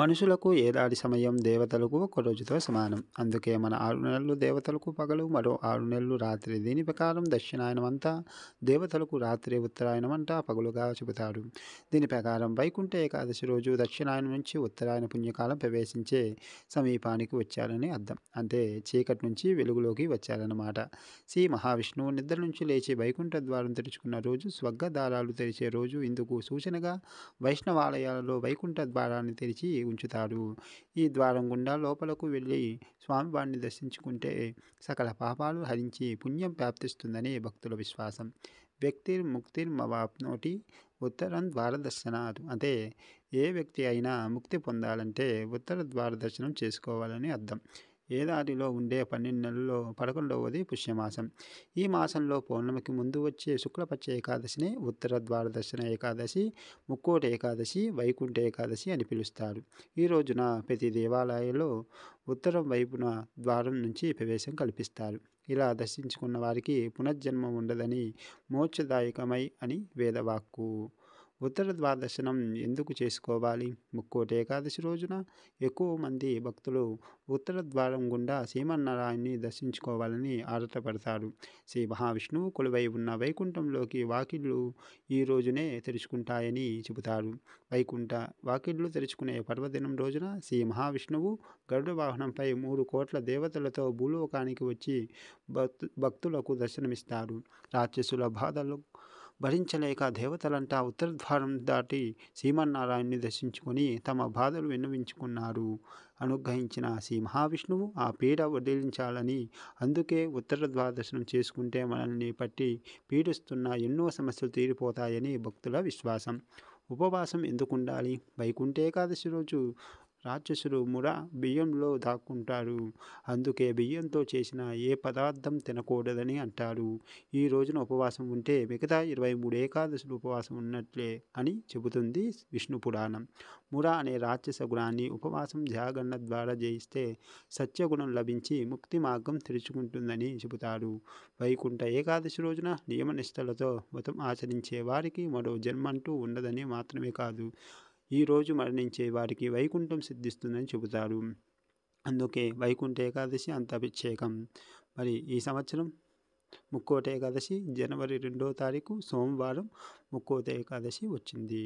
మనుషులకు ఏడాది సమయం దేవతలకు ఒక రోజుతో సమానం అందుకే మన ఆరు నెలలు దేవతలకు పగలు మరో ఆరు నెలలు రాత్రి దీని ప్రకారం దక్షిణాయనం అంతా దేవతలకు రాత్రి ఉత్తరాయణం అంతా పగులుగా చెబుతారు దీని ప్రకారం వైకుంఠ ఏకాదశి రోజు దక్షిణాయనం నుంచి ఉత్తరాయణ పుణ్యకాలం ప్రవేశించే సమీపానికి వచ్చారని అర్థం అంటే చీకటి నుంచి వెలుగులోకి వచ్చారన్నమాట శ్రీ మహావిష్ణువు నిద్ర నుంచి లేచి వైకుంఠ ద్వారం తెరుచుకున్న రోజు స్వర్గ దారాలు తెరిచే రోజు ఇందుకు సూచనగా వైష్ణవాలయాలలో వైకుంఠ ద్వారాన్ని తెరిచి ఉంచుతాడు ఈ ద్వారం గుండా లోపలకు వెళ్ళి స్వామివారిని దర్శించుకుంటే సకల పాపాలు హరించి పుణ్యం ప్రాప్తిస్తుందని భక్తుల విశ్వాసం వ్యక్తిర్ ముక్తిర్ మవాప్నోటి ఉత్తరం ద్వార దర్శనాత్ అంటే ఏ వ్యక్తి అయినా ముక్తి పొందాలంటే ఉత్తర ద్వార దర్శనం చేసుకోవాలని అర్థం ఏదాదిలో ఉండే పన్నెండు నెలల్లో పదకొండవది పుష్యమాసం ఈ మాసంలో పౌర్ణమికి ముందు వచ్చే శుక్లపక్ష ఏకాదశిని ఉత్తర ద్వారదర్శన ఏకాదశి ముక్కోటి ఏకాదశి వైకుంఠ ఏకాదశి అని పిలుస్తారు ఈ రోజున ప్రతి దేవాలయంలో ఉత్తరం వైపున ద్వారం నుంచి ప్రవేశం కల్పిస్తారు ఇలా దర్శించుకున్న వారికి పునర్జన్మ ఉండదని మోక్షదాయకమై అని వేదవాక్కు ఉత్తర ద్వాదశనం ఎందుకు చేసుకోవాలి ముక్కోటి ఏకాదశి రోజున ఎక్కువ మంది భక్తులు ఉత్తర ద్వారం గుండా శ్రీమన్నారాయణ్ణి దర్శించుకోవాలని ఆరాటపడతారు శ్రీ మహావిష్ణువు కొలువై ఉన్న వైకుంఠంలోకి వాకిళ్ళు ఈ రోజునే తెరుచుకుంటాయని చెబుతారు వైకుంఠ వాకిళ్ళు తెరుచుకునే పర్వదినం రోజున శ్రీ మహావిష్ణువు గరుడ వాహనంపై మూడు కోట్ల దేవతలతో భూలోకానికి వచ్చి భక్తులకు దర్శనమిస్తారు రాక్షసుల బాధలు భరించలేక దేవతలంతా ఉత్తరద్వారం దాటి శ్రీమన్నారాయణ్ణి దర్శించుకొని తమ బాధలు విన్నవించుకున్నారు అనుగ్రహించిన శ్రీ మహావిష్ణువు ఆ పీడ వదిలించాలని అందుకే ఉత్తర దర్శనం చేసుకుంటే మనల్ని పట్టి పీడిస్తున్న ఎన్నో సమస్యలు తీరిపోతాయని భక్తుల విశ్వాసం ఉపవాసం ఎందుకు ఉండాలి వైకుంఠ ఏకాదశి రోజు రాక్షసులు ముర బియ్యంలో దాక్కుంటారు అందుకే బియ్యంతో చేసిన ఏ పదార్థం తినకూడదని అంటారు ఈ రోజున ఉపవాసం ఉంటే మిగతా ఇరవై మూడు ఏకాదశులు ఉపవాసం ఉన్నట్లే అని చెబుతుంది విష్ణు పురాణం ముర అనే రాక్షస గుణాన్ని ఉపవాసం జాగరణ ద్వారా జయిస్తే సత్యగుణం లభించి ముక్తి మార్గం తెరుచుకుంటుందని చెబుతారు వైకుంఠ ఏకాదశి రోజున నియమనిష్టలతో వ్రతం ఆచరించే వారికి మరో జన్మంటూ ఉండదని మాత్రమే కాదు ఈరోజు మరణించే వారికి వైకుంఠం సిద్ధిస్తుందని చెబుతారు అందుకే వైకుంఠ ఏకాదశి అంత అభిషేకం మరి ఈ సంవత్సరం ముక్కోట ఏకాదశి జనవరి రెండో తారీఖు సోమవారం ముక్కోట ఏకాదశి వచ్చింది